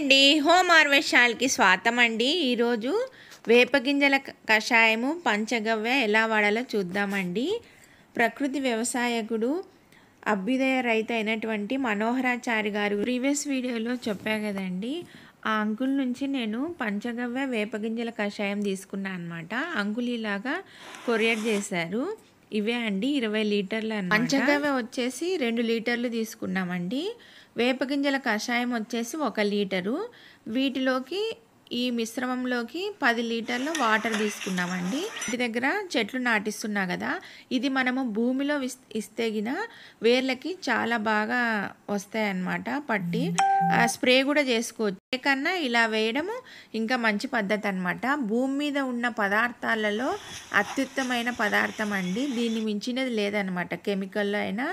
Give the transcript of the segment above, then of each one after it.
అండి హోమ్ ఆర్వేశాలకి స్వాతం అండి ఈరోజు వేపగింజల కషాయము పంచగవ్య ఎలా వాడాలో చూద్దామండి ప్రకృతి వ్యవసాయకుడు అభ్యుదయ రైతు అయినటువంటి మనోహరాచారి గారు ప్రీవియస్ వీడియోలో చెప్పా కదండి ఆ అంకుల్ నుంచి నేను పంచగవ్య వేపగింజల కషాయం తీసుకున్నాను అనమాట అంకుల్ ఇలాగా కొరియర్ చేశారు ఇవే అండి ఇరవై లీటర్లు పంచగవ్య వచ్చేసి రెండు లీటర్లు తీసుకున్నామండి వేపగింజల కషాయం వచ్చేసి ఒక లీటరు వీటిలోకి ఈ మిశ్రమంలోకి పది లీటర్ల వాటర్ తీసుకున్నామండి ఇంటి దగ్గర చెట్లు నాటిస్తున్నా కదా ఇది మనము భూమిలో ఇస్తేగిన వేర్లకి చాలా బాగా వస్తాయన్నమాట పట్టి స్ప్రే కూడా చేసుకోవచ్చు కన్నా ఇలా వేయడము ఇంకా మంచి పద్ధతి అనమాట భూమి మీద ఉన్న పదార్థాలలో అత్యుత్తమైన పదార్థం అండి దీన్ని మించినది లేదనమాట కెమికల్లో అయినా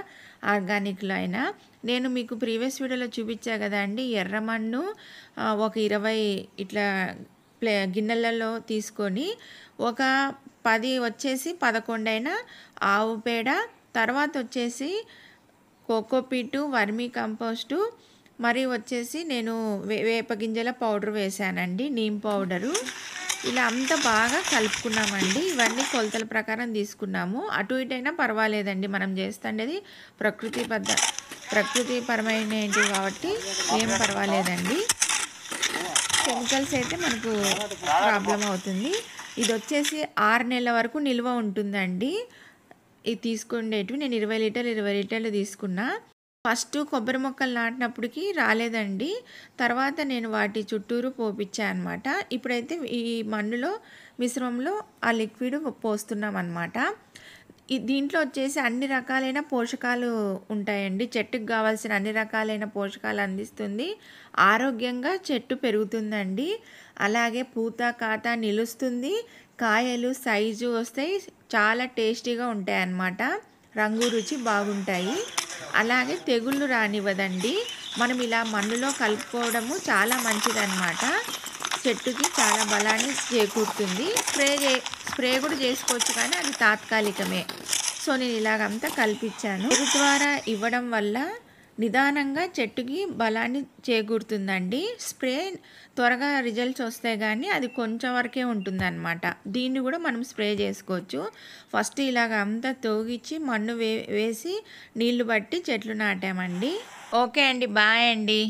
ఆర్గానిక్లో అయినా నేను మీకు ప్రీవియస్ వీడియోలో చూపించా కదా అండి ఎర్రమన్ను ఒక ఇరవై ఇట్లా ప్లే గిన్నెలలో తీసుకొని ఒక పది వచ్చేసి పదకొండైన ఆవు పేడ తర్వాత వచ్చేసి కోకోపీటు వర్మీ కంపోస్టు మరి వచ్చేసి నేను వేప గింజల పౌడర్ వేశానండి నీమ్ పౌడరు ఇలా అంతా బాగా కలుపుకున్నామండి ఇవన్నీ కొలతల ప్రకారం తీసుకున్నాము అటు ఇటైనా పర్వాలేదండి మనం చేస్తుండేది ప్రకృతి పద్ధ ప్రకృతి పరమైన ఏంటి కాబట్టి ఏం పర్వాలేదండి కెమికల్స్ అయితే మనకు ప్రాబ్లం అవుతుంది ఇది వచ్చేసి ఆరు నెలల వరకు నిల్వ ఉంటుందండి ఇది తీసుకుండేటివి నేను ఇరవై లీటర్లు ఇరవై లీటర్లు తీసుకున్నా ఫస్ట్ కొబ్బరి మొక్కలు నాటినప్పటికి రాలేదండి తర్వాత నేను వాటి చుట్టూరు పోపిచ్చా అనమాట ఇప్పుడైతే ఈ మన్నులో మిశ్రమంలో ఆ లిక్విడ్ పోస్తున్నాం అనమాట దీంట్లో వచ్చేసి అన్ని రకాలైన పోషకాలు ఉంటాయండి చెట్టుకు కావాల్సిన అన్ని రకాలైన పోషకాలు అందిస్తుంది ఆరోగ్యంగా చెట్టు పెరుగుతుందండి అలాగే పూత కాత నిలుస్తుంది కాయలు సైజు వస్తాయి చాలా టేస్టీగా ఉంటాయి అన్నమాట రంగు రుచి బాగుంటాయి అలాగే తెగుళ్ళు రానివ్వదండి మనం ఇలా మన్నులో కలుపుకోవడము చాలా మంచిదన్నమాట చెట్టుకి చాలా బలాన్ని చేకూరుతుంది స్ప్రే స్ప్రే కూడా చేసుకోవచ్చు కానీ అది తాత్కాలికమే సో నేను ఇలాగంతా కల్పించాను ద్వారా ఇవ్వడం వల్ల నిదానంగా చెట్టుకి బలాన్ని చేకూరుతుందండి స్ప్రే త్వరగా రిజల్ట్స్ వస్తే కానీ అది కొంచెం వరకే ఉంటుందన్నమాట దీన్ని కూడా మనం స్ప్రే చేసుకోవచ్చు ఫస్ట్ ఇలాగ అంతా తోగిచ్చి మన్ను వే వేసి నీళ్లు పట్టి చెట్లు నాటామండి ఓకే అండి బాయ్ అండి